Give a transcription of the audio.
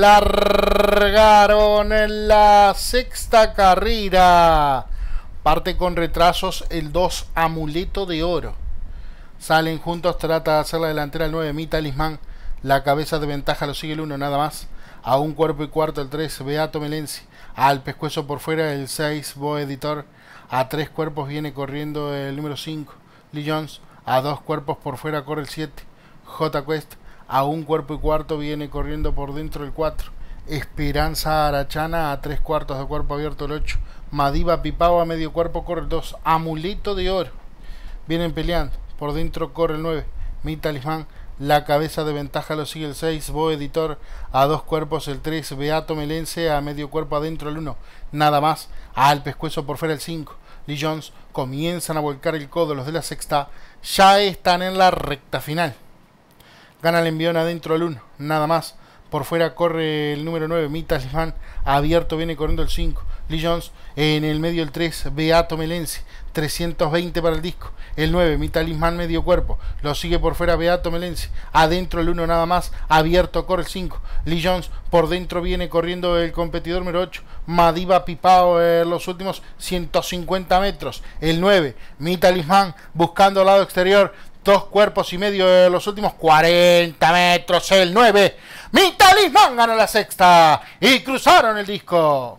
largaron en la sexta carrera. Parte con retrasos el 2 Amuleto de Oro. Salen juntos, trata de hacer la delantera el 9 Mi Talismán. La cabeza de ventaja lo sigue el 1 nada más. A un cuerpo y cuarto el 3 Beato Melensi Al pescuezo por fuera el 6 Bo Editor. A tres cuerpos viene corriendo el número 5 Lee Jones. A dos cuerpos por fuera corre el 7 J a un cuerpo y cuarto viene corriendo por dentro el 4. Esperanza Arachana a tres cuartos de cuerpo abierto el 8. Madiba Pipao a medio cuerpo corre el 2. Amuleto de oro. Vienen peleando. Por dentro corre el 9. Mi talismán. La cabeza de ventaja lo sigue el 6. Bo Editor a dos cuerpos el 3. Beato Melense a medio cuerpo adentro el 1. Nada más. Al pescuezo por fuera el 5. Lee Jones comienzan a volcar el codo. Los de la sexta ya están en la recta final. Gana el envión adentro el 1, nada más. Por fuera corre el número 9, Mi Talismán. Abierto viene corriendo el 5. Lee Jones en el medio el 3, Beato Melense. 320 para el disco. El 9, Mi Talismán medio cuerpo. Lo sigue por fuera Beato Melense. Adentro el 1 nada más. Abierto corre el 5. Lee Jones por dentro viene corriendo el competidor número 8. Madiba Pipao en eh, los últimos 150 metros. El 9, Mi Talismán buscando el lado exterior dos cuerpos y medio de los últimos 40 metros, el 9. Mi talismán ganó la sexta y cruzaron el disco.